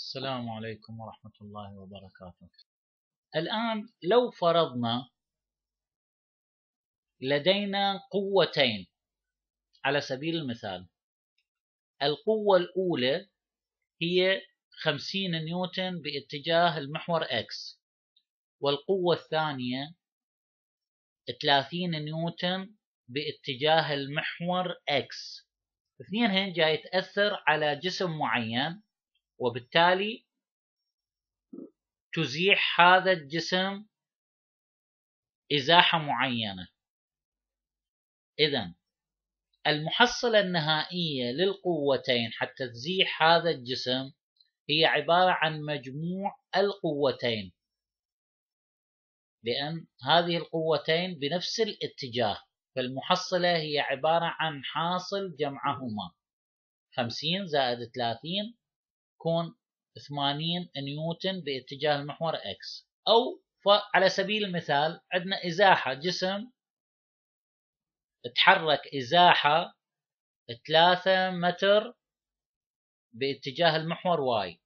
السلام عليكم ورحمة الله وبركاته. الآن لو فرضنا لدينا قوتين على سبيل المثال القوة الأولى هي 50 نيوتن باتجاه المحور X والقوة الثانية 30 نيوتن باتجاه المحور X اثنينهن جاي تأثر على جسم معين وبالتالي تزيح هذا الجسم ازاحه معينه اذا المحصله النهائيه للقوتين حتى تزيح هذا الجسم هي عباره عن مجموع القوتين لان هذه القوتين بنفس الاتجاه فالمحصله هي عباره عن حاصل جمعهما 50 زائد 30 تكون 80 نيوتن باتجاه المحور اكس او على سبيل المثال عندنا ازاحه جسم تحرك ازاحه 3 متر باتجاه المحور واي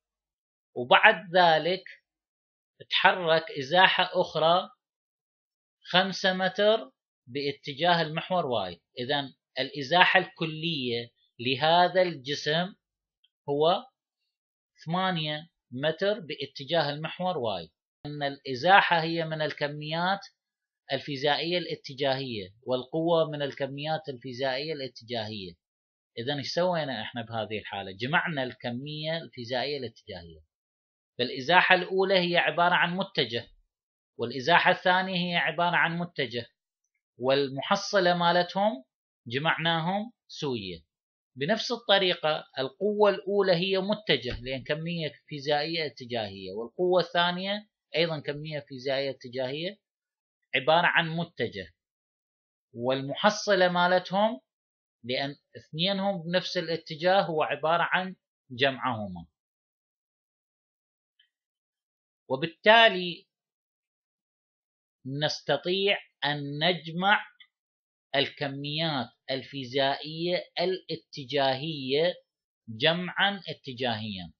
وبعد ذلك تحرك ازاحه اخرى 5 متر باتجاه المحور واي اذا الازاحه الكليه لهذا الجسم هو 8 متر باتجاه المحور واي أن الإزاحة هي من الكميات الفيزيائية الاتجاهية والقوة من الكميات الفيزيائية الاتجاهية إذا ايش سوينا احنا بهذه الحالة؟ جمعنا الكمية الفيزيائية الاتجاهية فالإزاحة الأولى هي عبارة عن متجه والإزاحة الثانية هي عبارة عن متجه والمحصلة مالتهم جمعناهم سوية بنفس الطريقة القوة الأولى هي متجه لأن كمية فيزيائية اتجاهية والقوة الثانية أيضا كمية فيزيائية اتجاهية عبارة عن متجه والمحصلة مالتهم لأن اثنينهم بنفس الاتجاه هو عبارة عن جمعهما وبالتالي نستطيع أن نجمع الكميات الفيزيائية الاتجاهية جمعا اتجاهيا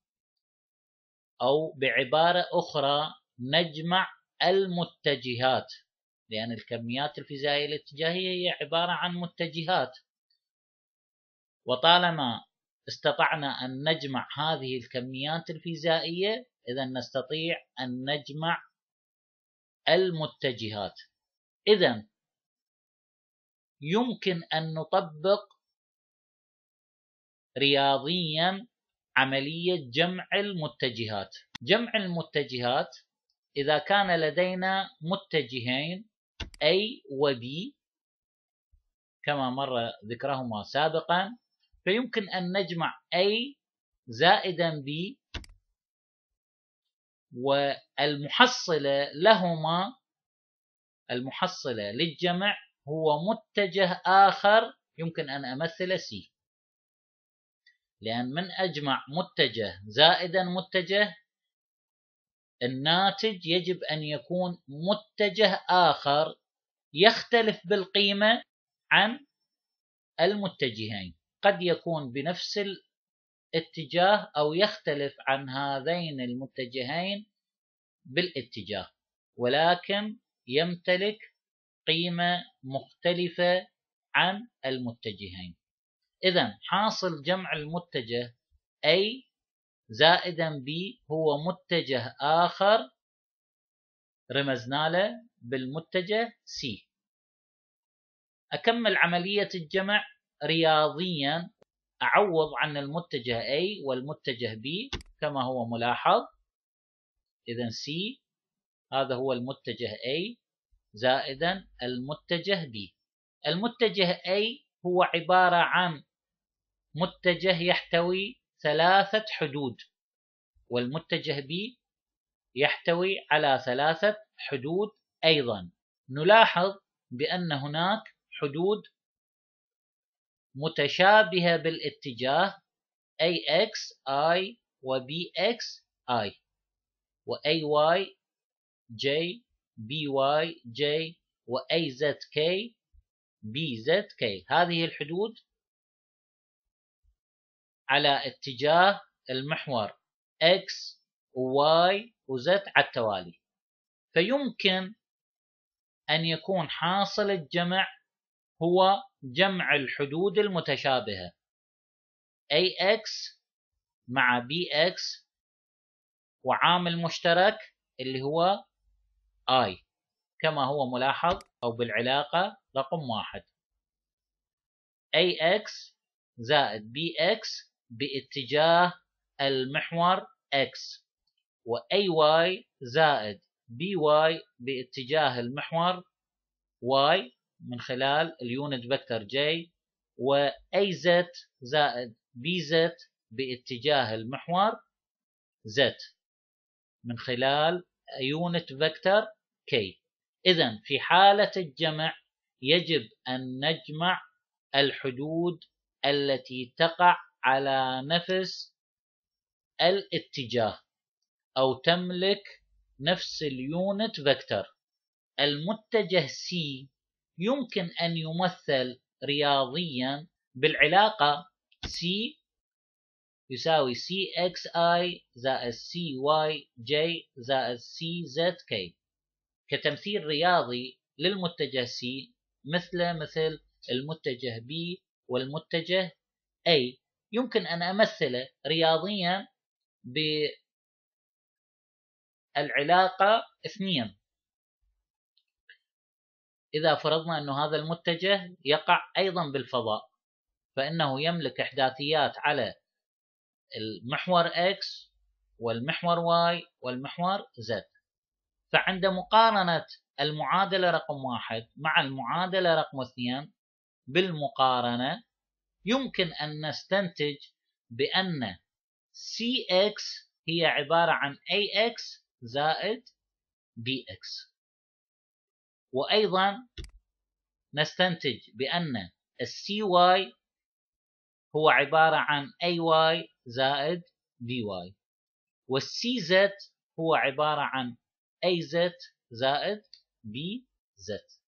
أو بعبارة أخرى نجمع المتجهات لأن الكميات الفيزيائية الاتجاهية هي عبارة عن متجهات وطالما استطعنا أن نجمع هذه الكميات الفيزيائية إذا نستطيع أن نجمع المتجهات إذا يمكن أن نطبق رياضيا عملية جمع المتجهات جمع المتجهات إذا كان لدينا متجهين A و B كما مر ذكرهما سابقا فيمكن أن نجمع A زائدا B والمحصلة لهما المحصلة للجمع هو متجه آخر يمكن أن أمثل سي لأن من أجمع متجه زائدا متجه الناتج يجب أن يكون متجه آخر يختلف بالقيمة عن المتجهين قد يكون بنفس الاتجاه أو يختلف عن هذين المتجهين بالاتجاه ولكن يمتلك قيمة مختلفة عن المتجهين إذا حاصل جمع المتجه أي زائدا ب هو متجه آخر رمزنا له بالمتجه C أكمل عملية الجمع رياضيا أعوض عن المتجه A والمتجه B كما هو ملاحظ إذا C هذا هو المتجه A زائدا المتجه به المتجه أي هو عبارة عن متجه يحتوي ثلاثة حدود والمتجه بي يحتوي على ثلاثة حدود أيضا نلاحظ بأن هناك حدود متشابهة بالاتجاه ax i آي وبي وأي واي جي بي واي جي واي زد كي بي زد كي هذه الحدود على اتجاه المحور X وواي وزد على التوالي فيمكن أن يكون حاصل الجمع هو جمع الحدود المتشابهة AX مع BX وعامل مشترك اللي هو I كما هو ملاحظ أو بالعلاقة رقم واحد AX زائد BX باتجاه المحور X و AY زائد BY باتجاه المحور Y من خلال اليونت فيكتور J و AZ زائد BZ باتجاه المحور Z من خلال يونت فيكتور كي إذا في حالة الجمع يجب أن نجمع الحدود التي تقع على نفس الاتجاه أو تملك نفس اليونت فيكتور المتجه سي يمكن أن يمثل رياضيا بالعلاقة سي يساوي سي اكس اي زائد سي واي جي زائد سي زد كي كتمثيل رياضي للمتجه سي مثله مثل المتجه بي والمتجه اي يمكن ان امثله رياضيا بالعلاقه اثنين إذا فرضنا أن هذا المتجه يقع أيضا بالفضاء فإنه يملك إحداثيات على المحور X والمحور Y والمحور Z فعند مقارنة المعادلة رقم واحد مع المعادلة رقم اثنين بالمقارنة يمكن أن نستنتج بأن CX هي عبارة عن AX زائد BX وأيضا نستنتج بأن CY هو عبارة عن اي واي زائد في واي والسي زد هو عبارة عن اي زد زائد بي زد